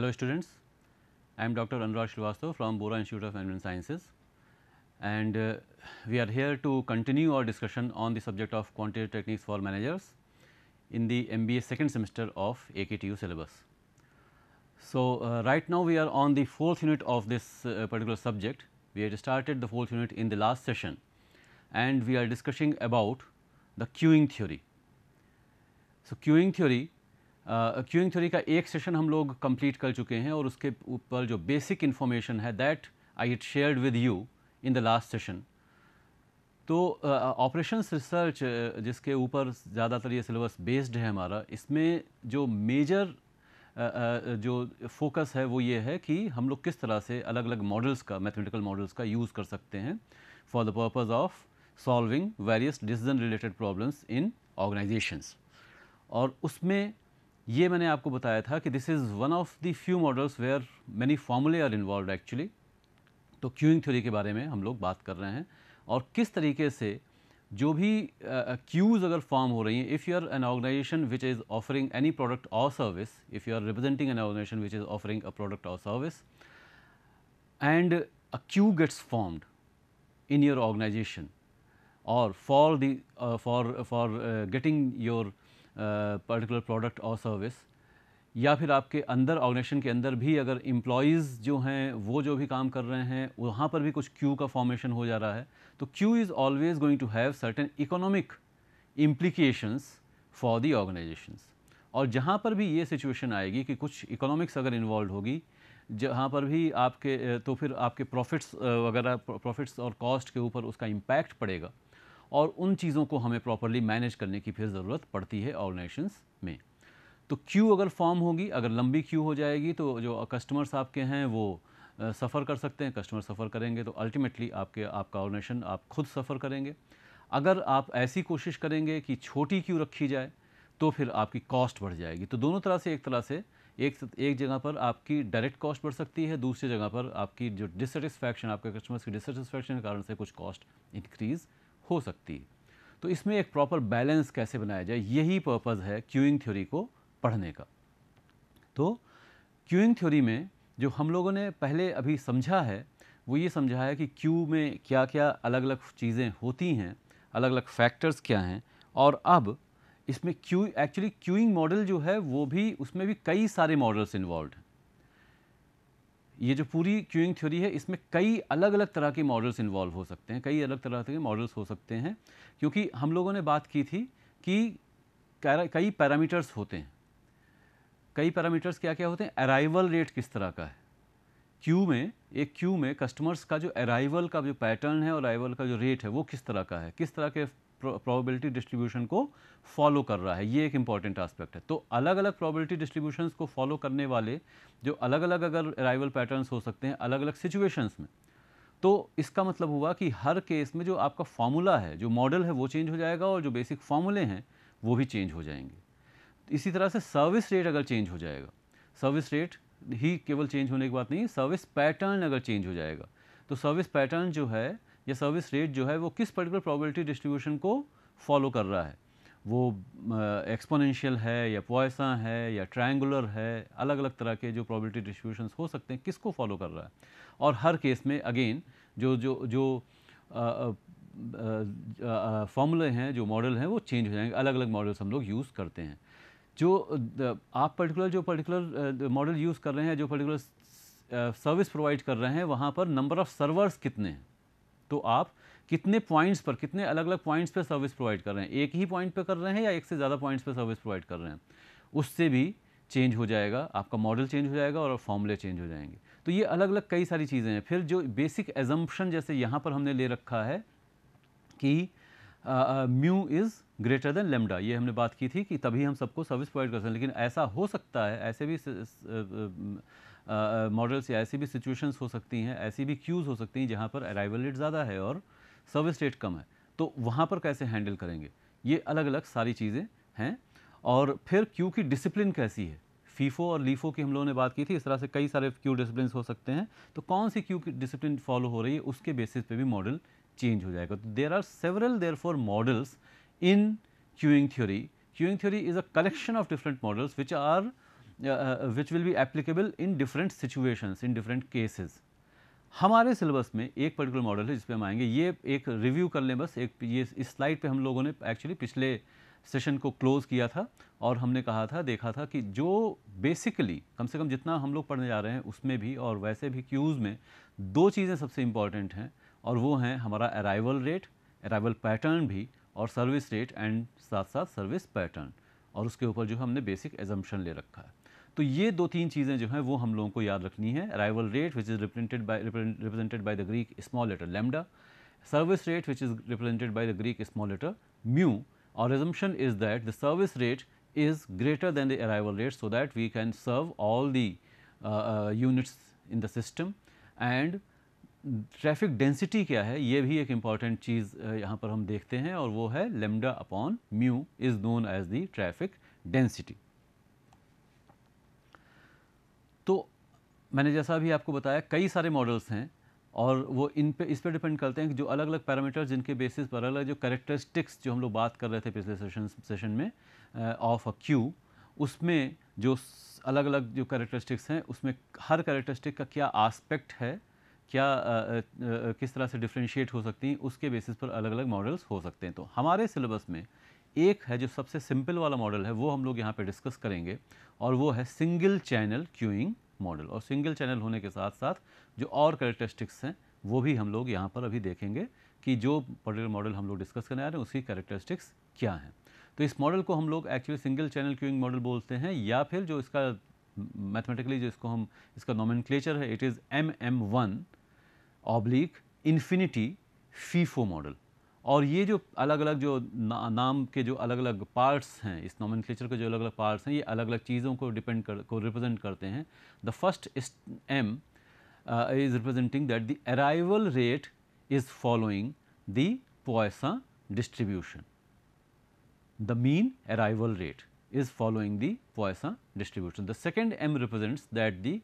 Hello students, I am Dr. Anurag Srivastav from Bora Institute of Management Sciences and uh, we are here to continue our discussion on the subject of quantitative techniques for managers in the MBA second semester of AKTU syllabus. So, uh, right now we are on the fourth unit of this uh, particular subject. We had started the fourth unit in the last session and we are discussing about the queuing theory. So, queuing theory queuing theory का एक session हम लोग complete कर चुके हैं और उसके ऊपर जो बेसिक इन्फॉर्मेशन है that I it shared with you in the last session तो ऑपरेशंस uh, रिसर्च uh, जिसके ऊपर ज़्यादातर ये सिलेबस बेस्ड है हमारा इसमें जो मेजर uh, जो फोकस है वो ये है कि हम लोग किस तरह से अलग अलग मॉडल्स का मैथमेटिकल मॉडल्स का यूज़ कर सकते हैं for the purpose of solving various decision related problems in organisations और उसमें ये मैंने आपको बताया था कि this is one of the few models where many formulae are involved actually तो क्यूइंग थ्योरी के बारे में हम लोग बात कर रहे हैं और किस तरीके से जो भी क्यूज़ uh, अगर फॉर्म हो रही हैं if you are an organisation which is offering any product और service if you are representing an organisation which is offering a product और service and a queue gets formed in your organisation और for the for getting your particular product और service या फिर आपके अंदर organisation के अंदर भी अगर एम्प्लॉयज़ जो हैं वो जो भी काम कर रहे हैं वहाँ पर भी कुछ क्यू का फॉर्मेशन हो जा रहा है तो queue is always going to have certain economic implications for the organisations और जहाँ पर भी ये सिचुएशन आएगी कि कुछ इकोनॉमिक्स अगर इन्वॉल्व होगी जहाँ पर भी आपके तो फिर आपके प्रॉफिट्स वगैरह प्रॉफिट्स और कॉस्ट के ऊपर उसका इम्पैक्ट पड़ेगा और उन चीज़ों को हमें प्रॉपरली मैनेज करने की फिर ज़रूरत पड़ती है ऑर्गेनाइजेशंस में तो क्यू अगर फॉर्म होगी अगर लंबी क्यू हो जाएगी तो जो कस्टमर्स आपके हैं वो सफ़र कर सकते हैं कस्टमर सफ़र करेंगे तो अल्टीमेटली आपके आपका ऑर्गेनाइजेशन आप खुद सफ़र करेंगे अगर आप ऐसी कोशिश करेंगे कि छोटी क्यू रखी जाए तो फिर आपकी कॉस्ट बढ़ जाएगी तो दोनों तरह से एक तरह से एक एक जगह पर आपकी डायरेक्ट कॉस्ट बढ़ सकती है दूसरी जगह पर आपकी जो डिससेटिस्फैक्शन आपके कस्टमर्स की डिससेटिस्फैक्शन के कारण से कुछ कॉस्ट इंक्रीज़ हो सकती है तो इसमें एक प्रॉपर बैलेंस कैसे बनाया जाए यही पर्पज़ है क्यूइंग थ्योरी को पढ़ने का तो क्यूइंग थ्योरी में जो हम लोगों ने पहले अभी समझा है वो ये समझा है कि क्यू में क्या क्या अलग अलग चीज़ें होती हैं अलग अलग फैक्टर्स क्या हैं और अब इसमें क्यू एक्चुअली क्यूइंग मॉडल जो है वो भी उसमें भी कई सारे मॉडल्स इन्वॉल्व हैं ये जो पूरी क्यूइंग थ्योरी है इसमें कई अलग अलग तरह के मॉडल्स इन्वॉल्व हो सकते हैं कई अलग तरह के मॉडल्स हो सकते हैं क्योंकि हम लोगों ने बात की थी कि कई पैरामीटर्स होते हैं कई पैरामीटर्स क्या क्या होते हैं अराइवल रेट किस तरह का है क्यू में एक क्यू में कस्टमर्स का जो अराइवल का जो पैटर्न है और अराइवल का जो रेट है वो किस तरह का है किस तरह के प्रोबेबिलिटी डिस्ट्रीब्यूशन को फॉलो कर रहा है ये एक इंपॉर्टेंट एस्पेक्ट है तो अलग अलग प्रोबेबिलिटी डिस्ट्रीब्यूशंस को फॉलो करने वाले जो अलग अलग अगर अराइवल पैटर्न्स हो सकते हैं अलग अलग सिचुएशंस में तो इसका मतलब हुआ कि हर केस में जो आपका फॉर्मूला है जो मॉडल है वो चेंज हो जाएगा और जो बेसिक फॉर्मूले हैं वो भी चेंज हो जाएंगे इसी तरह से सर्विस रेट अगर चेंज हो जाएगा सर्विस रेट ही केवल चेंज होने की बात नहीं सर्विस पैटर्न अगर चेंज हो जाएगा तो सर्विस पैटर्न जो है या सर्विस रेट जो है वो किस पर्टिकुलर प्रोबेबिलिटी डिस्ट्रीब्यूशन को फॉलो कर रहा है वो एक्सपोनेंशियल uh, है या पॉइसा है या ट्रायंगुलर है अलग अलग तरह के जो प्रोबेबिलिटी डिस्ट्रीब्यूशन हो सकते हैं किसको फॉलो कर रहा है और हर केस में अगेन जो जो जो फॉर्मूले हैं जो मॉडल हैं वो चेंज हो जाएंगे अलग अलग मॉडल्स हम लोग यूज़ करते हैं जो आप पर्टिकुलर जो पर्टिकुलर मॉडल यूज़ कर रहे हैं जो पर्टिकुलर सर्विस प्रोवाइड कर रहे हैं वहाँ पर नंबर ऑफ़ सर्वर्स कितने हैं तो आप कितने पॉइंट्स पर कितने अलग अलग पॉइंट्स पर सर्विस प्रोवाइड कर रहे हैं एक ही पॉइंट पर कर रहे हैं या एक से ज़्यादा पॉइंट्स पर सर्विस प्रोवाइड कर रहे हैं उससे भी चेंज हो जाएगा आपका मॉडल चेंज हो जाएगा और फॉर्मूले चेंज हो जाएंगे तो ये अलग अलग कई सारी चीज़ें हैं फिर जो बेसिक एजम्पन जैसे यहाँ पर हमने ले रखा है कि mu is greater than lambda ये हमने बात की थी कि तभी हम सबको सर्विस प्रोवाइड कर सकते हैं लेकिन ऐसा हो सकता है ऐसे भी स, स, स, मॉडल्स या ऐसी भी सिचुएशंस हो सकती हैं ऐसी भी क्यूज़ हो सकती हैं जहाँ पर अराइवल रेट ज़्यादा है और सर्विस रेट कम है तो वहाँ पर कैसे हैंडल करेंगे ये अलग अलग सारी चीज़ें हैं और फिर क्यू की डिसिप्लिन कैसी है फीफो और लीफो की हम लोगों ने बात की थी इस तरह से कई सारे क्यू डिसिप्लिन हो सकते हैं तो कौन सी क्यू की डिसिप्लिन फॉलो हो रही है उसके बेसिस पे भी मॉडल चेंज हो जाएगा तो there are several there for models in queuing theory queuing theory is a collection of different models which are which will be applicable in different situations in different cases. हमारे syllabus में एक particular model है जिसपे हम आएंगे ये एक review कर लें बस एक ये इस स्लाइड पे हम लोगों ने एक्चुअली पिछले सेशन को क्लोज़ किया था और हमने कहा था देखा था कि जो बेसिकली कम से कम जितना हम लोग पढ़ने जा रहे हैं उसमें भी और वैसे भी क्यूज़ में दो चीज़ें सबसे इम्पॉर्टेंट हैं और वो हैं हमारा अराइवल रेट अराइवल पैटर्न भी और सर्विस रेट एंड साथ साथ सर्विस पैटर्न और उसके ऊपर जो हमने बेसिक एजम्पन ले रखा है तो ये दो तीन चीज़ें जो हैं वो हम लोगों को याद रखनी है arrival rate which is represented by represented by the Greek small letter lambda service rate which is represented by the Greek small letter mu और assumption is that the service rate is greater than the arrival rate so that we can serve all the units in the system and traffic density क्या है ये भी एक important चीज़ uh, यहाँ पर हम देखते हैं और वो है lambda upon mu is known as the traffic density मैंने जैसा अभी आपको बताया कई सारे मॉडल्स हैं और वो इन पे इस पे डिपेंड करते हैं कि जो अलग अलग पैरामीटर्स जिनके बेसिस पर अलग अलग जो करेक्टरिस्टिक्स जो हम लोग बात कर रहे थे पिछले सेशन सेशन में ऑफ अ क्यू उसमें जो अलग अलग जो करेक्टरिस्टिक्स हैं उसमें हर करेक्टरिस्टिक का क्या आस्पेक्ट है क्या आ, आ, आ, किस तरह से डिफ्रेंशिएट हो सकती हैं उसके बेसिस पर अलग अलग मॉडल्स हो सकते हैं तो हमारे सिलेबस में एक है जो सबसे सिंपल वाला मॉडल है वो हम लोग यहाँ पर डिस्कस करेंगे और वो है सिंगल चैनल क्यूइंग मॉडल और सिंगल चैनल होने के साथ साथ जो और करेक्टरिस्टिक्स हैं वो भी हम लोग यहाँ पर अभी देखेंगे कि जो पर्टिकुलर मॉडल हम लोग डिस्कस करने आ रहे हैं उसकी करेक्टरिस्टिक्स क्या हैं तो इस मॉडल को हम लोग actually single channel queuing model बोलते हैं या फिर जो इसका मैथमेटिकली जो इसको हम इसका नॉमिनक्लेचर है it is M M one oblique infinity FIFO model और ये जो अलग अलग जो ना, नाम के जो अलग अलग पार्ट्स हैं इस नॉमिनकेचर के जो अलग अलग पार्ट्स हैं ये अलग अलग चीज़ों को डिपेंड कर को रिप्रेजेंट करते हैं the first is M is representing that the arrival rate is following the Poisson distribution the mean arrival rate is following the Poisson distribution the second M represents that the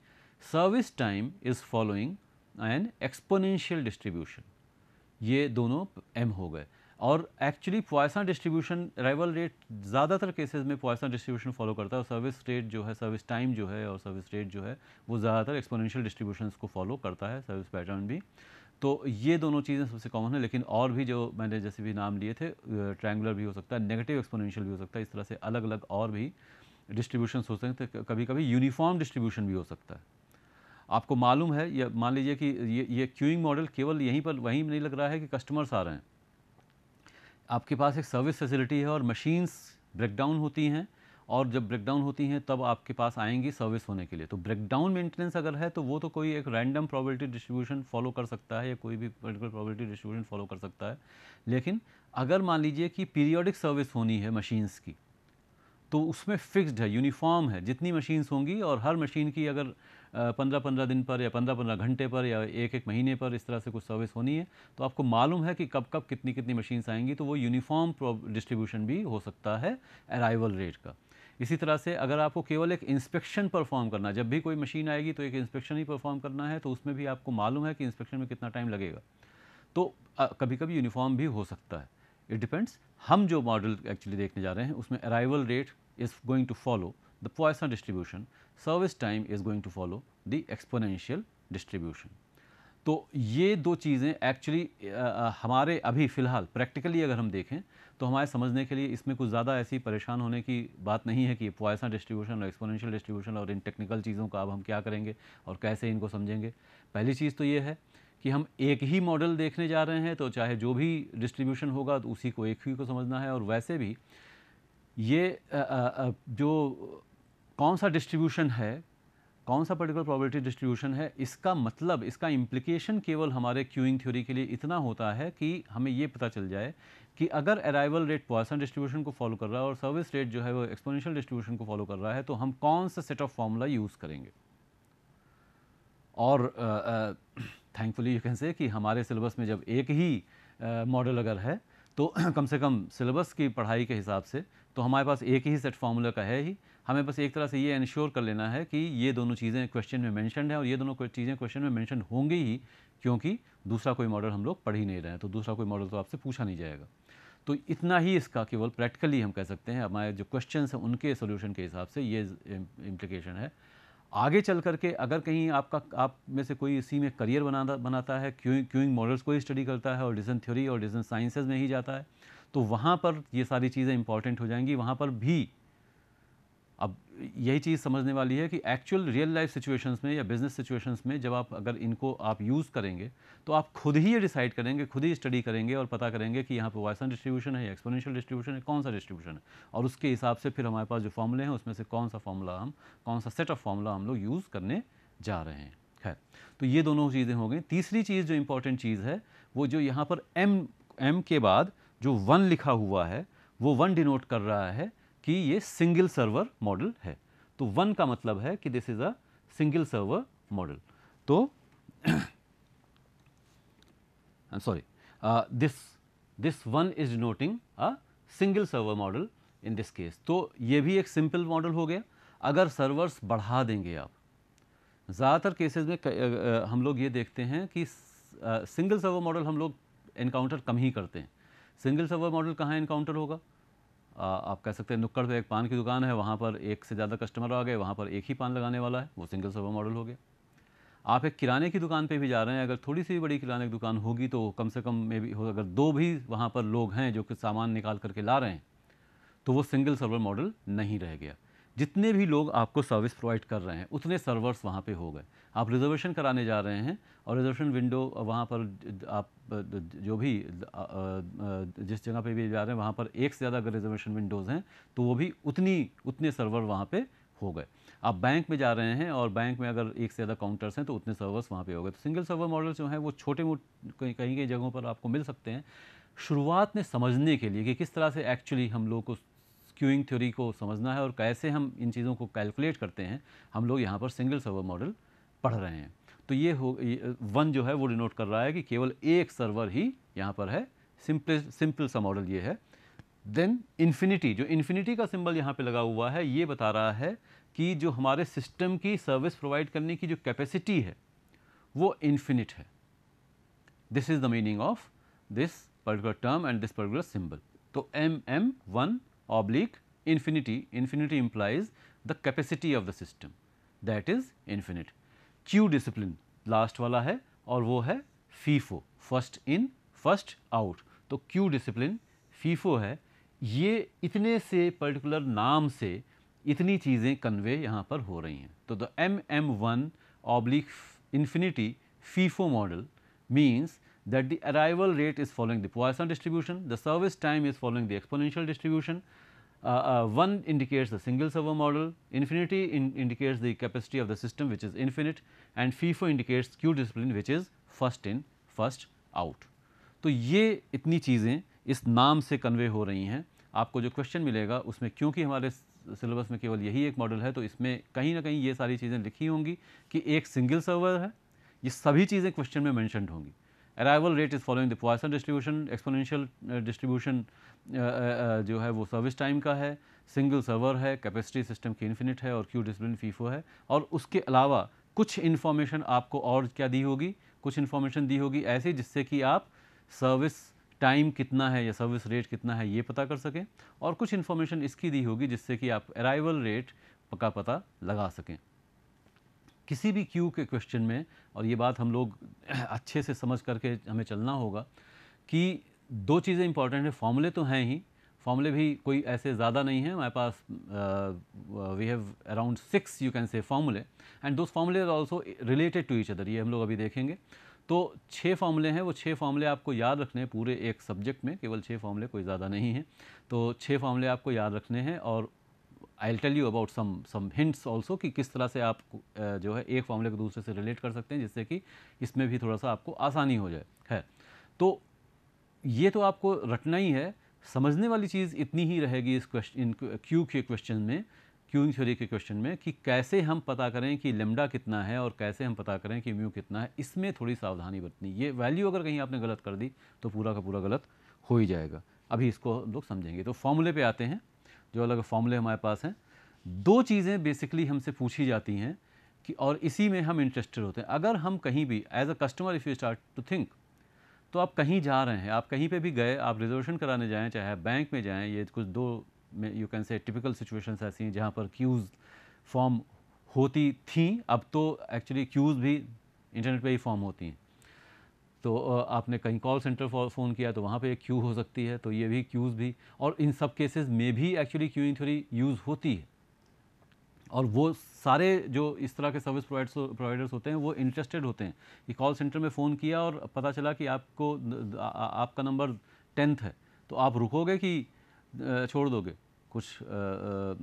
service time is following an exponential distribution ये दोनों M हो गए और actually Poisson distribution arrival rate ज़्यादातर cases में Poisson distribution follow करता है और सर्विस रेट जो है सर्विस टाइम जो है और सर्विस रेट जो है वो ज़्यादातर एक्सपोनेंशियल डिस्ट्रीब्यूशन को फॉलो करता है सर्विस पैटर्न भी तो ये दोनों चीज़ें सबसे कॉमन है लेकिन और भी जो मैंने जैसे भी नाम लिए थे ट्रैंगुलर भी हो सकता है नेगेटिव एक्सपोनेंशियल भी हो सकता है इस तरह से अलग अलग और भी डिस्ट्रीब्यूशन हो सकते हैं कभी कभी यूनिफॉर्म डिस्ट्रीब्यूशन भी हो सकता है आपको मालूम है या मान लीजिए कि ये ये क्यूइंग मॉडल केवल यहीं पर वहीं नहीं लग रहा है कि कस्टमर्स आ रहे हैं आपके पास एक सर्विस फैसिलिटी है और मशीन्स ब्रेकडाउन होती हैं और जब ब्रेकडाउन होती हैं तब आपके पास आएंगी सर्विस होने के लिए तो ब्रेकडाउन मेंटेनेंस अगर है तो वो तो कोई एक रैंडम प्रोबेबिलिटी डिस्ट्रीब्यूशन फॉलो कर सकता है या कोई भी पर्टिकुलर प्रोबेबिलिटी डिस्ट्रीब्यूशन फॉलो कर सकता है लेकिन अगर मान लीजिए कि पीरियोडिक सर्विस होनी है मशीन्स की तो उसमें फिक्स्ड है यूनिफॉर्म है जितनी मशीन्स होंगी और हर मशीन की अगर पंद्रह पंद्रह दिन पर या पंद्रह पंद्रह घंटे पर या एक एक महीने पर इस तरह से कुछ सर्विस होनी है तो आपको मालूम है कि कब कब कितनी कितनी मशीन्स आएंगी तो वो यूनिफॉर्म डिस्ट्रीब्यूशन भी हो सकता है अराइवल रेट का इसी तरह से अगर आपको केवल एक इंस्पेक्शन परफॉर्म करना जब भी कोई मशीन आएगी तो एक इंस्पेक्शन ही परफॉर्म करना है तो उसमें भी आपको मालूम है कि इंस्पेक्शन में कितना टाइम लगेगा तो आ, कभी कभी यूनिफॉर्म भी हो सकता है इट डिपेंड्स हम जो मॉडल एक्चुअली देखने जा रहे हैं उसमें arrival rate is going to follow the Poisson distribution, service time is going to follow the exponential distribution. तो ये दो चीज़ें एक्चुअली हमारे अभी फ़िलहाल प्रैक्टिकली अगर हम देखें तो हमारे समझने के लिए इसमें कुछ ज़्यादा ऐसी परेशान होने की बात नहीं है कि पॉइसन डिस्ट्रीब्यूशन और एक्सपोनेंशियल डिस्ट्रीब्यूशन और इन टेक्निकल चीज़ों का अब हम क्या करेंगे और कैसे इनको समझेंगे पहली चीज़ तो ये है कि हम एक ही मॉडल देखने जा रहे हैं तो चाहे जो भी डिस्ट्रीब्यूशन होगा तो उसी को एक ही को समझना है और वैसे भी ये आ, आ, जो कौन सा डिस्ट्रीब्यूशन है कौन सा पर्टिकुलर प्रोबेबिलिटी डिस्ट्रीब्यूशन है इसका मतलब इसका इम्प्लिकेशन केवल हमारे क्यूइंग थ्योरी के लिए इतना होता है कि हमें ये पता चल जाए कि अगर अराइवल रेट पॉइसन डिस्ट्रीब्यूशन को फॉलो कर रहा है और सर्विस रेट जो है वो एक्सपोनेंशियल डिस्ट्रीब्यूशन को फॉलो कर रहा है तो हम कौन सा सेट ऑफ फॉर्मूला यूज़ करेंगे और थैंकफुली यू कैन से कि हमारे सिलेबस में जब एक ही मॉडल uh, अगर है तो कम से कम सिलेबस की पढ़ाई के हिसाब से तो हमारे पास एक ही सेट फार्मूला का है ही हमें बस एक तरह से ये इन्श्योर कर लेना है कि ये दोनों चीज़ें क्वेश्चन में मैंशनड है और ये दोनों चीज़ें क्वेश्चन में मैंशन होंगी ही क्योंकि दूसरा कोई मॉडल हम लोग पढ़ ही नहीं रहे हैं तो दूसरा कोई मॉडल तो आपसे पूछा नहीं जाएगा तो इतना ही इसका केवल प्रैक्टिकली हम कह सकते हैं हमारे जो क्वेश्चन हैं उनके सोल्यूशन के हिसाब से ये इम्प्लीकेशन है आगे चल करके अगर कहीं आपका आप में से कोई इसी में करियर बनाता बनाता है क्यूइंग क्यूइंग मॉडल्स को ही स्टडी करता है और डिजन थ्योरी और डिजन साइंसेज में ही जाता है तो वहाँ पर ये सारी चीज़ें इंपॉर्टेंट हो जाएंगी वहाँ पर भी अब यही चीज़ समझने वाली है कि एक्चुअल रियल लाइफ सिचुएशंस में या बिज़नेस सिचुएशंस में जब आप अगर इनको आप यूज़ करेंगे तो आप खुद ही ये डिसाइड करेंगे खुद ही स्टडी करेंगे और पता करेंगे कि यहाँ पर वायसन डिस्ट्रीब्यूशन है एक्सपोनेंशियल डिस्ट्रीब्यूशन है कौन सा डिस्ट्रीब्यूशन है और उसके हिसाब से फिर हमारे पास जो फॉर्मूले हैं उसमें से कौन सा फॉर्मूला हम कौन सा सेट ऑफ फॉर्मूला हम लोग यूज़ करने जा रहे हैं खैर तो ये दोनों चीज़ें हो गई तीसरी चीज़ जो इंपॉर्टेंट चीज़ है वो जो यहाँ पर एम एम के बाद जो वन लिखा हुआ है वो वन डिनोट कर रहा है कि ये सिंगल सर्वर मॉडल है तो वन का मतलब है कि this is a single server model तो sorry this this one is denoting a single server model in this case तो ये भी एक सिंपल मॉडल हो गया अगर सर्वर्स बढ़ा देंगे आप ज़्यादातर केसेस में हम लोग ये देखते हैं कि सिंगल सर्वर मॉडल हम लोग इनकाउंटर कम ही करते हैं सिंगल सर्वर मॉडल कहाँ इनकाउंटर होगा आ, आप कह सकते हैं नुक्कड़ पे एक पान की दुकान है वहाँ पर एक से ज़्यादा कस्टमर आ गए वहाँ पर एक ही पान लगाने वाला है वो सिंगल सर्वर मॉडल हो गया आप एक किराने की दुकान पे भी जा रहे हैं अगर थोड़ी सी बड़ी किराने की दुकान होगी तो कम से कम में भी हो अगर दो भी वहाँ पर लोग हैं जो कि सामान निकाल करके ला रहे हैं तो वो सिंगल सर्वर मॉडल नहीं रह गया जितने भी लोग आपको सर्विस प्रोवाइड कर रहे हैं उतने सर्वर्स वहाँ पे हो गए आप रिजर्वेशन कराने जा रहे हैं और रिजर्वेशन विंडो वहाँ पर आप जो भी जिस जगह पे भी जा रहे हैं वहाँ पर एक से ज़्यादा अगर रिजर्वेशन विंडोज़ हैं तो वो भी उतनी उतने सर्वर वहाँ पे हो गए आप बैंक में जा रहे हैं और बैंक में अगर एक से ज़्यादा काउंटर्स हैं तो उतने सर्वर्स वहाँ पर हो गए तो सिंगल सर्वर मॉडल जो हैं वो छोटे मोटे कहीं कहीं जगहों पर आपको मिल सकते हैं शुरुआत में समझने के लिए कि किस तरह से एक्चुअली हम लोग को क्यूइंग थ्योरी को समझना है और कैसे हम इन चीज़ों को कैलकुलेट करते हैं हम लोग यहाँ पर सिंगल सर्वर मॉडल पढ़ रहे हैं तो ये हो वन जो है वो डिनोट कर रहा है कि केवल एक सर्वर ही यहाँ पर है सिंपल सिंपल सा मॉडल ये है देन इन्फिनिटी जो इन्फिनिटी का सिंबल यहाँ पे लगा हुआ है ये बता रहा है कि जो हमारे सिस्टम की सर्विस प्रोवाइड करने की जो कैपेसिटी है वो इन्फिनिट है this is the meaning of this particular term and this particular symbol तो M M one oblique infinity, infinity implies the capacity of the system that is infinite. Q discipline last wala hai aur wo hai FIFO first in first out तो Q discipline FIFO hai, ये itne se particular naam se itni cheeze convey yahaan par ho rahi hai. तो the MM1 oblique infinity FIFO model means that the arrival rate is following the Poisson distribution, the service time is following the exponential distribution, uh, uh, 1 indicates the single server model, infinity in indicates the capacity of the system which is infinite and FIFO indicates queue discipline which is first in first out. तो ये इतनी चीज़ें इस नाम से convey हो रही हैं आपको जो क्वेश्चन मिलेगा उसमें क्योंकि हमारे सिलेबस में केवल यही एक मॉडल है तो इसमें कहीं ना कहीं ये सारी चीज़ें लिखी होंगी कि एक सिंगल सर्वर है ये सभी चीज़ें क्वेश्चन में मैंशनड होंगी arrival rate is following the Poisson distribution exponential distribution जो है वो सर्विस टाइम का है सिंगल सर्वर है कैपेसिटी सिस्टम की इन्फिनिट है और क्यू डिसिप्लिन फीफो है और उसके अलावा कुछ इन्फॉर्मेशन आपको और क्या दी होगी कुछ इन्फॉर्मेशन दी होगी ऐसी जिससे कि आप सर्विस टाइम कितना है या सर्विस रेट कितना है ये पता कर सकें और कुछ इन्फॉर्मेशन इसकी दी होगी जिससे कि आप अराइवल रेट का पता लगा सकें किसी भी क्यू के क्वेश्चन में और ये बात हम लोग अच्छे से समझ करके हमें चलना होगा कि दो चीज़ें इंपॉर्टेंट हैं फॉर्मूले तो हैं ही फॉर्मूले भी कोई ऐसे ज़्यादा नहीं है हमारे पास we have around six you can say फॉर्मूले एंड दोज फॉर्मूले are also related to each other ये हम लोग अभी देखेंगे तो छः फॉर्मूले हैं वो छः फॉर्मूले आपको याद रखने हैं पूरे एक सब्जेक्ट में केवल छः फॉर्मूले कोई ज़्यादा नहीं है तो छः फॉर्मूले आपको याद रखने हैं और I'll tell you about some some hints also कि किस तरह से आप जो है एक फॉर्मूले को दूसरे से रिलेट कर सकते हैं जिससे कि इसमें भी थोड़ा सा आपको आसानी हो जाए है तो ये तो आपको रटना ही है समझने वाली चीज़ इतनी ही रहेगी इस क्वेश्चन इन क्यू के क्वेश्चन में इन थ्योरी के क्वेश्चन में कि कैसे हम पता करें कि लेमडा कितना है और कैसे हम पता करें कि म्यू कितना है इसमें थोड़ी सावधानी बरतनी ये वैल्यू अगर कहीं आपने गलत कर दी तो पूरा का पूरा गलत हो ही जाएगा अभी इसको हम लोग समझेंगे तो फॉर्मूले पे आते हैं जो अलग फॉर्मूले हमारे पास हैं दो चीज़ें बेसिकली हमसे पूछी जाती हैं कि और इसी में हम इंटरेस्टेड होते हैं अगर हम कहीं भी as a customer if you start to think तो आप कहीं जा रहे हैं आप कहीं पे भी गए आप रिजर्वेशन कराने जाएं चाहे आप बैंक में जाएं ये कुछ दो में you can say typical situations ऐसी हैं जहाँ पर क्यूज़ फॉर्म होती थी अब तो एक्चुअली क्यूज़ भी इंटरनेट पे ही फॉर्म होती हैं तो आपने कहीं कॉल सेंटर फ़ोन किया तो वहाँ पे एक क्यू हो सकती है तो ये भी क्यूज़ भी और इन सब केसेस में भी एक्चुअली क्यूइंग थ्योरी यूज़ होती है और वो सारे जो इस तरह के सर्विस प्रोवाइडर्स होते हैं वो इंटरेस्टेड होते हैं कि कॉल सेंटर में फ़ोन किया और पता चला कि आपको आपका नंबर टेंथ है तो आप रुकोगे कि छोड़ दोगे कुछ आ,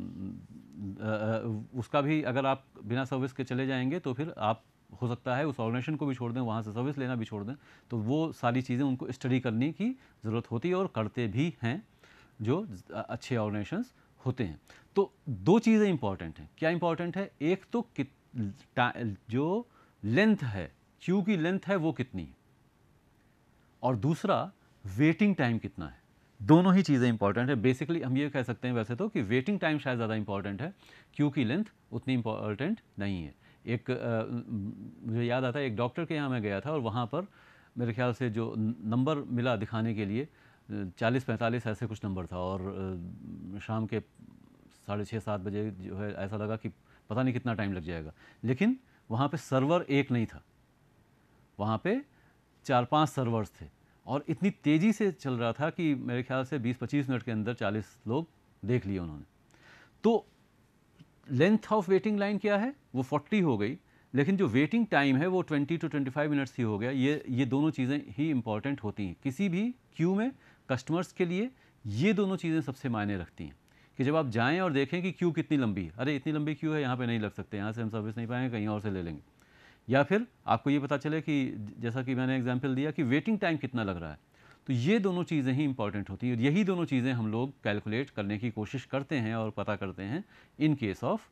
उसका भी अगर आप बिना सर्विस के चले जाएंगे तो फिर आप हो सकता है उस ऑर्गेनाइजेशन को भी छोड़ दें वहाँ से सर्विस लेना भी छोड़ दें तो वो सारी चीज़ें उनको स्टडी करने की ज़रूरत होती है और करते भी हैं जो अच्छे ऑर्गेनाइजेशन होते हैं तो दो चीज़ें इंपॉर्टेंट हैं क्या इंपॉर्टेंट है एक तो जो लेंथ है क्यू की लेंथ है वो कितनी है और दूसरा वेटिंग टाइम कितना है दोनों ही चीज़ें इंपॉर्टेंट है बेसिकली हम ये कह सकते हैं वैसे तो कि वेटिंग टाइम शायद ज़्यादा इंपॉर्टेंट है क्यू की लेंथ उतनी इंपॉर्टेंट नहीं है एक मुझे याद आता है एक डॉक्टर के यहाँ मैं गया था और वहाँ पर मेरे ख्याल से जो नंबर मिला दिखाने के लिए चालीस पैंतालीस ऐसे कुछ नंबर था और शाम के साढ़े छः सात बजे जो है ऐसा लगा कि पता नहीं कितना टाइम लग जाएगा लेकिन वहाँ पे सर्वर एक नहीं था वहाँ पे चार पांच सर्वर्स थे और इतनी तेज़ी से चल रहा था कि मेरे ख्याल से 20-25 मिनट के अंदर 40 लोग देख लिए उन्होंने तो लेंथ ऑफ वेटिंग लाइन क्या है वो फोर्टी हो गई लेकिन जो वेटिंग टाइम है वो twenty to twenty five minutes ही हो गया ये ये दोनों चीज़ें ही इम्पॉर्टेंट होती हैं किसी भी क्यू में कस्टमर्स के लिए ये दोनों चीज़ें सबसे मायने रखती हैं कि जब आप जाएँ और देखें कि क्यू कितनी लंबी है अरे इतनी लंबी क्यू है यहाँ पर नहीं लग सकते यहाँ से हम सर्विस नहीं पाएंगे कहीं और से ले लेंगे या फिर आपको ये पता चले कि जैसा कि मैंने एग्जाम्पल दिया कि वेटिंग टाइम कितना लग रहा है तो ये दोनों चीज़ें ही इंपॉर्टेंट होती हैं यही दोनों चीज़ें हम लोग कैलकुलेट करने की कोशिश करते हैं और पता करते हैं in case of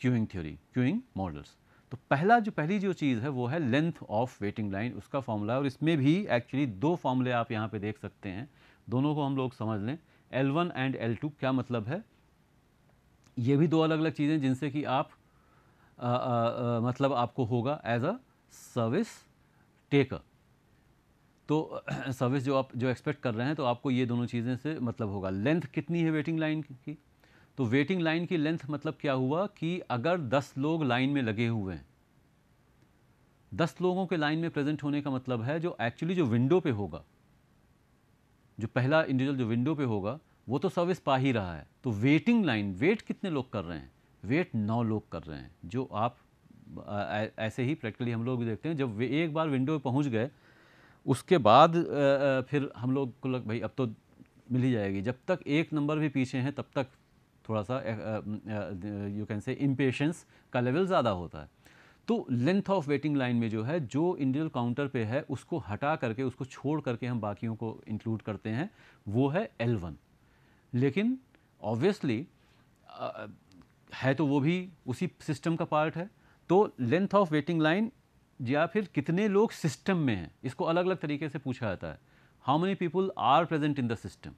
queuing theory queuing models तो पहला जो पहली जो चीज़ है वो है लेंथ ऑफ वेटिंग लाइन उसका फॉर्मूला और इसमें भी एक्चुअली दो फॉर्मूले आप यहाँ पे देख सकते हैं दोनों को हम लोग समझ लें L1 एंड L2 क्या मतलब है ये भी दो अलग अलग चीज़ें जिनसे कि आप आ, आ, आ, मतलब आपको होगा एज अ सर्विस टेकर तो सर्विस जो आप जो एक्सपेक्ट कर रहे हैं तो आपको ये दोनों चीज़ें से मतलब होगा लेंथ कितनी है वेटिंग लाइन की तो वेटिंग लाइन की लेंथ मतलब क्या हुआ कि अगर 10 लोग लाइन में लगे हुए हैं 10 लोगों के लाइन में प्रेजेंट होने का मतलब है जो एक्चुअली जो विंडो पे होगा जो पहला इंडिविजुअल जो विंडो पे होगा वो तो सर्विस पा ही रहा है तो वेटिंग लाइन वेट कितने लोग कर रहे हैं वेट नौ लोग कर रहे हैं जो आप आ, ऐसे ही प्रैक्टिकली हम लोग भी देखते हैं जब एक बार विंडो पे पहुंच गए उसके बाद फिर हम लोग को लग भाई अब तो मिल ही जाएगी जब तक एक नंबर भी पीछे हैं तब तक थोड़ा सा यू कैन से इम्पेशंस का लेवल ज़्यादा होता है तो लेंथ ऑफ वेटिंग लाइन में जो है जो इंडिविजुअल काउंटर पे है उसको हटा करके उसको छोड़ करके हम बाकियों को इंक्लूड करते हैं वो है एल वन लेकिन ऑब्वियसली है तो वो भी उसी सिस्टम का पार्ट है तो लेंथ ऑफ वेटिंग लाइन या फिर कितने लोग सिस्टम में हैं इसको अलग अलग तरीके से पूछा जाता है how many people are present in the system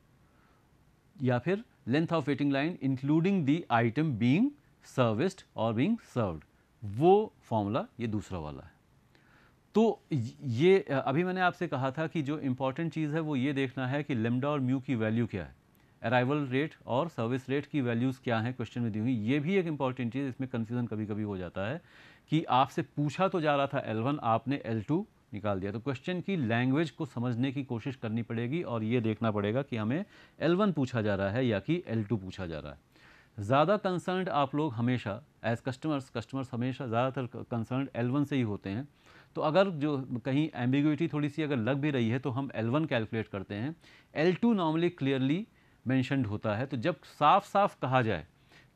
या फिर length of waiting line including the item being serviced और बीइंग सर्व्ड वो फॉर्मूला ये दूसरा वाला है तो ये अभी मैंने आपसे कहा था कि जो इम्पॉर्टेंट चीज़ है वो ये देखना है कि लेमडा और म्यू की वैल्यू क्या है अराइवल रेट और सर्विस रेट की वैल्यूज़ क्या हैं क्वेश्चन में दी हुई ये भी एक इंपॉर्टेंट चीज़ इसमें कन्फ्यूज़न कभी कभी हो जाता है कि आपसे पूछा तो जा रहा था L1 आपने L2 निकाल दिया तो क्वेश्चन की लैंग्वेज को समझने की कोशिश करनी पड़ेगी और ये देखना पड़ेगा कि हमें L1 पूछा जा रहा है या कि L2 पूछा जा रहा है ज़्यादा कंसर्न आप लोग हमेशा एज कस्टमर्स कस्टमर्स हमेशा ज़्यादातर कंसर्न L1 से ही होते हैं तो अगर जो कहीं एम्बिग्यूटी थोड़ी सी अगर लग भी रही है तो हम वन कैलकुलेट करते हैं टू नॉर्मली क्लियरली मैंशनड होता है तो जब साफ साफ कहा जाए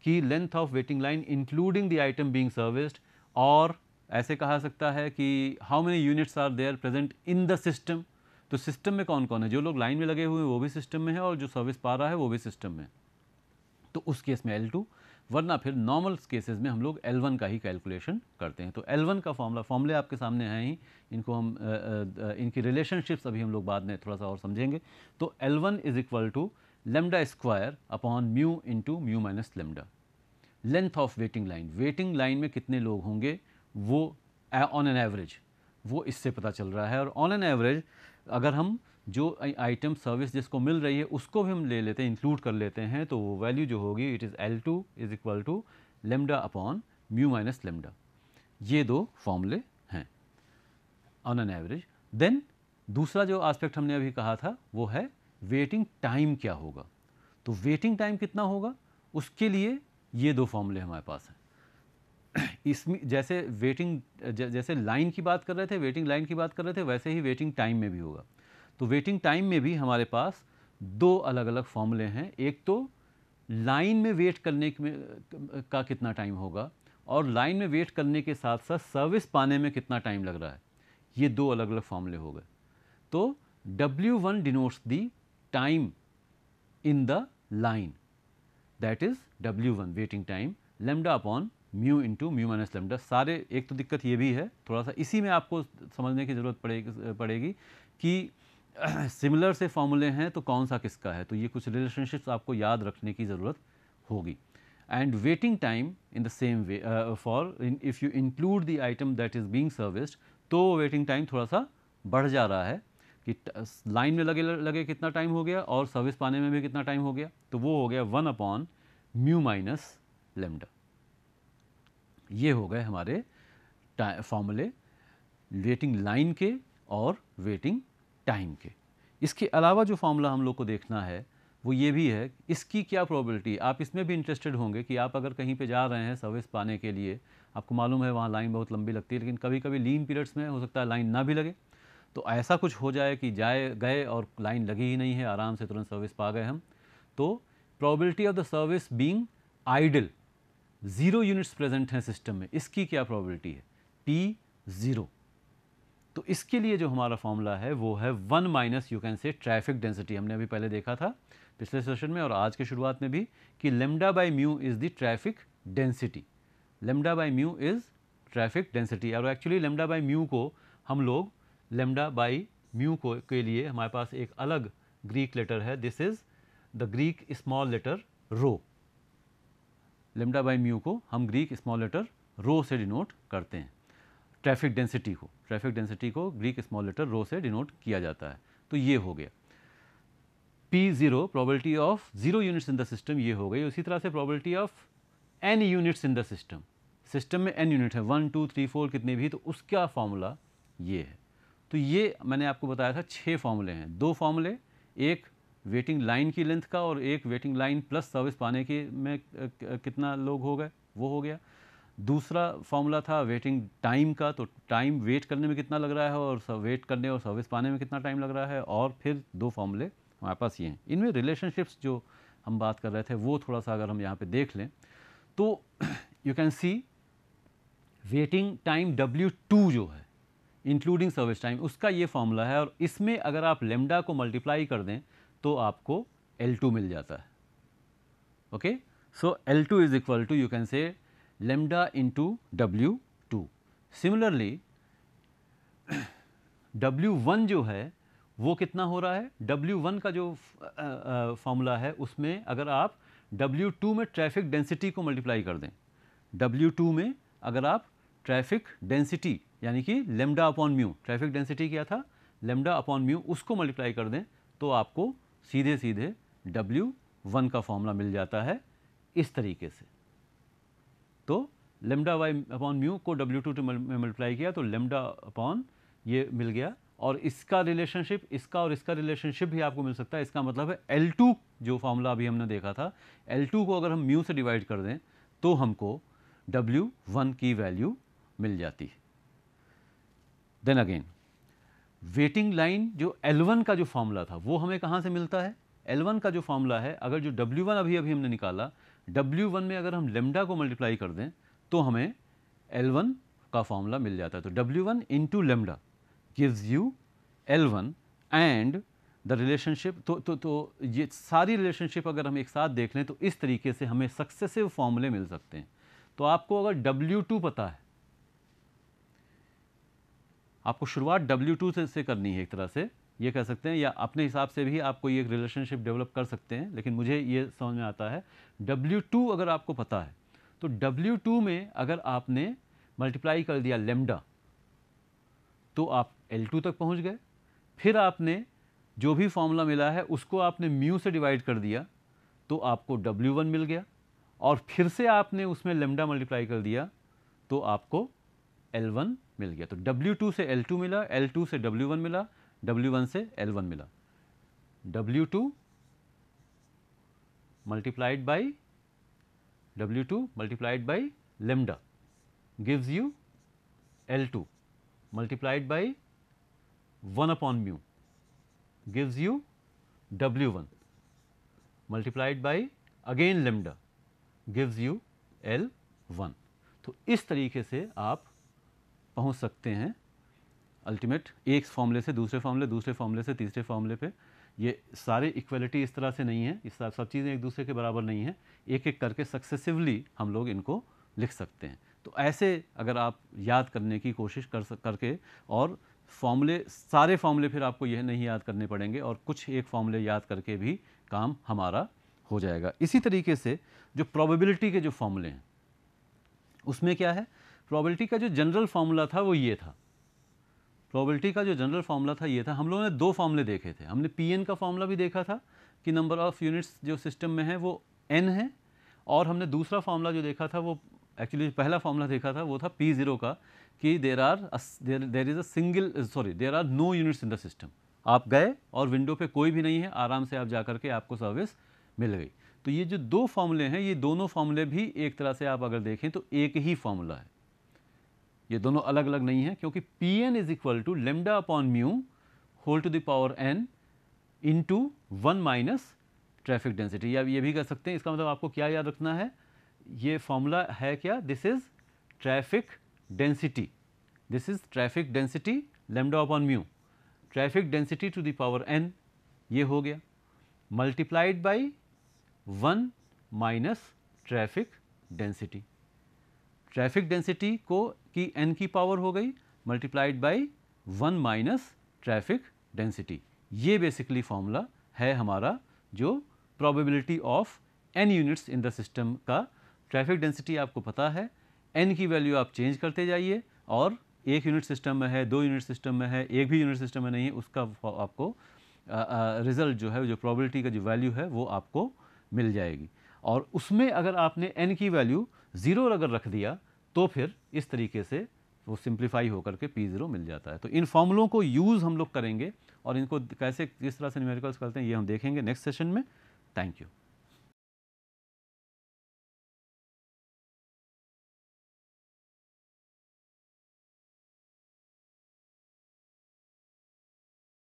कि length of waiting line including the item being serviced और ऐसे कहा सकता है कि how many units are there present in the system तो सिस्टम में कौन कौन है जो लोग लाइन में लगे हुए हैं वो भी सिस्टम में है और जो सर्विस पा रहा है वो भी सिस्टम में तो उस केस में एल टू वरना फिर नॉर्मल केसेस में हम लोग एल वन का ही कैलकुलेशन करते हैं तो एल वन का फॉर्मूला फॉर्मूले आपके सामने हैं ही इनको हम आ, आ, इनकी रिलेशनशिप्स अभी हम लोग बाद में थोड़ा सा और समझेंगे तो L one is equal to lambda square upon mu into mu minus lambda length of waiting line waiting line में कितने लोग होंगे वो ऑन एन एवरेज वो इससे पता चल रहा है और ऑन एन एवरेज अगर हम जो आइटम सर्विस जिसको मिल रही है उसको भी हम ले लेते हैं इंक्लूड कर लेते हैं तो वो वैल्यू जो होगी it is L two is equal to lambda upon mu minus lambda ये दो फॉर्मूले हैं ऑन एन एवरेज देन दूसरा जो आस्पेक्ट हमने अभी कहा था वो है वेटिंग टाइम क्या होगा तो वेटिंग टाइम कितना होगा उसके लिए ये दो फॉर्मूले हमारे पास हैं इसमें जैसे वेटिंग जैसे लाइन की बात कर रहे थे वेटिंग लाइन की बात कर रहे थे वैसे ही वेटिंग टाइम में भी होगा तो वेटिंग टाइम में भी हमारे पास दो अलग अलग फॉर्मूले हैं एक तो लाइन में वेट करने में का कितना टाइम होगा और लाइन में वेट करने के साथ साथ सर्विस पाने में कितना टाइम लग रहा है ये दो अलग अलग फॉर्मूले हो गए तो W1 one denotes the time in the line that is W one waiting time lambda upon mu into mu minus lambda सारे एक तो दिक्कत ये भी है थोड़ा सा इसी में आपको समझने की ज़रूरत पड़ेगी पड़ेगी कि सिमिलर से फॉर्मूले हैं तो कौन सा किसका है तो ये कुछ रिलेशनशिप्स आपको याद रखने की ज़रूरत होगी and waiting time in the same way for if you include the item that is being serviced तो वेटिंग टाइम थोड़ा सा बढ़ जा रहा है कि लाइन में लगे लगे कितना टाइम हो गया और सर्विस पाने में भी कितना टाइम हो गया तो वो हो गया one upon mu minus lambda ये हो गए हमारे फॉर्मूले वेटिंग लाइन के और वेटिंग टाइम के इसके अलावा जो फॉर्मूला हम लोग को देखना है वो ये भी है इसकी क्या प्रोबेबिलिटी आप इसमें भी इंटरेस्टेड होंगे कि आप अगर कहीं पे जा रहे हैं सर्विस पाने के लिए आपको मालूम है वहाँ लाइन बहुत लंबी लगती है लेकिन कभी कभी लीन पीरियड्स में हो सकता है लाइन ना भी लगे तो ऐसा कुछ हो जाए कि जाए गए और लाइन लगी ही नहीं है आराम से तुरंत सर्विस पा गए हम तो probability of the service being idle zero units present हैं सिस्टम में इसकी क्या प्रॉबिलिटी है टी ज़ीरो तो इसके लिए जो हमारा फॉर्मूला है वो है one minus you can say traffic density हमने अभी पहले देखा था पिछले सेशन में और आज के शुरुआत में भी कि lambda by mu is the traffic density lambda by mu is traffic density और एक्चुअली लेमडा बाई म्यू को हम लोग लेमडा बाई म्यू को के लिए हमारे पास एक अलग ग्रीक लेटर है this is the Greek small letter rho lambda by mu को हम ग्रीक स्मॉल लेटर रो से डिनोट करते हैं ट्रैफिक डेंसिटी को ट्रैफिक डेंसिटी को ग्रीक स्मॉल लेटर रो से डिनोट किया जाता है तो ये हो गया P zero probability of zero units in the system ये हो गई उसी तरह से probability of N units in the system system में एन यूनिट है वन टू थ्री फोर कितने भी तो उसका फॉर्मूला ये है तो ये मैंने आपको बताया था छः फॉर्मूले हैं दो फॉर्मूले एक वेटिंग लाइन की लेंथ का और एक वेटिंग लाइन प्लस सर्विस पाने के में कितना लोग हो गए वो हो गया दूसरा फॉर्मूला था वेटिंग टाइम का तो टाइम वेट करने में कितना लग रहा है और वेट करने और सर्विस पाने में कितना टाइम लग रहा है और फिर दो फॉर्मूले हमारे पास ये हैं इनमें रिलेशनशिप्स जो हम बात कर रहे थे वो थोड़ा सा अगर हम यहाँ पे देख लें तो you can see waiting time W2 जो है इंक्लूडिंग सर्विस टाइम उसका ये फॉर्मूला है और इसमें अगर आप लेमडा को मल्टीप्लाई कर दें तो आपको L2 मिल जाता है okay so L2 two is equal to you can say lambda into W two similarly W one जो है वो कितना हो रहा है डब्ल्यू वन का जो फॉर्मूला है उसमें अगर आप डब्ल्यू टू में ट्रैफिक डेंसिटी को मल्टीप्लाई कर दें डब्ल्यू टू में अगर आप ट्रैफिक डेंसिटी यानी कि lambda upon mu traffic density क्या था लेमडा अपॉन म्यू उसको मल्टीप्लाई कर दें तो आपको सीधे सीधे डब्ल्यू वन का फॉर्मूला मिल जाता है इस तरीके से तो लेमडा वाई अपॉन म्यू को डब्ल्यू टू में मल्टीप्लाई किया तो लेमडा अपॉन ये मिल गया और इसका रिलेशनशिप इसका और इसका रिलेशनशिप भी आपको मिल सकता है इसका मतलब है एल टू जो फॉर्मूला अभी हमने देखा था एल टू को अगर हम म्यू से डिवाइड कर दें तो हमको डब्ल्यू वन की वैल्यू मिल जाती है देन अगेन वेटिंग लाइन जो L1 का जो फॉर्मूला था वो हमें कहाँ से मिलता है L1 का जो फॉर्मूला है अगर जो W1 अभी अभी हमने निकाला W1 में अगर हम लेमडा को मल्टीप्लाई कर दें तो हमें L1 का फॉर्मूला मिल जाता है तो W1 one into lambda gives you L1 and the relationship तो तो तो ये सारी रिलेशनशिप अगर हम एक साथ देख लें तो इस तरीके से हमें सक्सेसिव फॉर्मूले मिल सकते हैं तो आपको अगर W2 पता है आपको शुरुआत डब्ल्यू टू से, से करनी है एक तरह से ये कह सकते हैं या अपने हिसाब से भी आप कोई एक रिलेशनशिप डेवलप कर सकते हैं लेकिन मुझे ये समझ में आता है डब्ल्यू टू अगर आपको पता है तो डब्ल्यू टू में अगर आपने मल्टीप्लाई कर दिया लेमडा तो आप एल टू तक पहुँच गए फिर आपने जो भी फॉर्मूला मिला है उसको आपने म्यू से डिवाइड कर दिया तो आपको डब्ल्यू वन मिल गया और फिर से आपने उसमें लेमडा मल्टीप्लाई कर दिया तो आपको एल वन मिल गया तो W2 से L2 मिला L2 से W1 मिला W1 से L1 मिला W2 multiplied by W two multiplied by lambda gives you L2 multiplied by one upon mu gives you one multiplied by again lambda gives you L one तो इस तरीके से आप पहुँच सकते हैं अल्टीमेट एक फॉर्मूले से दूसरे फॉर्मूले दूसरे फॉर्मूले से तीसरे फॉर्मूले पे ये सारे इक्वलिटी इस तरह से नहीं है इस तरह सब चीज़ें एक दूसरे के बराबर नहीं है एक एक करके सक्सेसिवली हम लोग इनको लिख सकते हैं तो ऐसे अगर आप याद करने की कोशिश कर करके और फॉर्मूले सारे फॉर्मूले फिर आपको यह नहीं याद करने पड़ेंगे और कुछ एक फॉर्मूले याद करके भी काम हमारा हो जाएगा इसी तरीके से जो प्रोबेबिलिटी के जो फॉर्मूले हैं उसमें क्या है प्रॉबिलिटी का जो जनरल फार्मूला था वो ये था प्रॉबिलिटी का जो जनरल फार्मूला था ये था हम लोगों ने दो फार्मूले देखे थे हमने पी का फार्मूला भी देखा था कि नंबर ऑफ़ यूनिट्स जो सिस्टम में है वो एन है और हमने दूसरा फार्मूला जो देखा था वो एक्चुअली पहला फार्मूला देखा था वो था पी ज़ीरो का कि there are there is a single sorry there are no units in the system आप गए और विंडो पे कोई भी नहीं है आराम से आप जा करके आपको सर्विस मिल गई तो ये जो दो फार्मूले हैं ये दोनों फार्मूले भी एक तरह से आप अगर देखें तो एक ही फार्मूला है ये दोनों अलग अलग नहीं है क्योंकि P N is equal to lambda upon mu whole to the power N into one minus traffic density या ये भी कर सकते हैं इसका मतलब आपको क्या याद रखना है ये फॉर्मूला है क्या this is traffic density this is traffic density lambda upon mu traffic density to the power N ये हो गया multiplied by one minus traffic density traffic density को की एन की पावर हो गई multiplied by one minus traffic density ये basically formula है हमारा जो probability of N units in the system का ट्रैफिक डेंसिटी आपको पता है एन की वैल्यू आप चेंज करते जाइए और एक यूनिट सिस्टम में है दो यूनिट सिस्टम में है एक भी यूनिट सिस्टम में नहीं है उसका आपको रिज़ल्ट जो है जो प्रॉबिलिटी का जो वैल्यू है वो आपको मिल जाएगी और उसमें अगर आपने एन की वैल्यू ज़ीरो अगर रख दिया तो फिर इस तरीके से वो सिंप्लीफाई होकर के पी ज़ीरो मिल जाता है तो इन फॉर्मूलों को यूज़ हम लोग करेंगे और इनको कैसे किस तरह से न्यूमेरिकल्स करते हैं ये हम देखेंगे नेक्स्ट सेशन में थैंक यू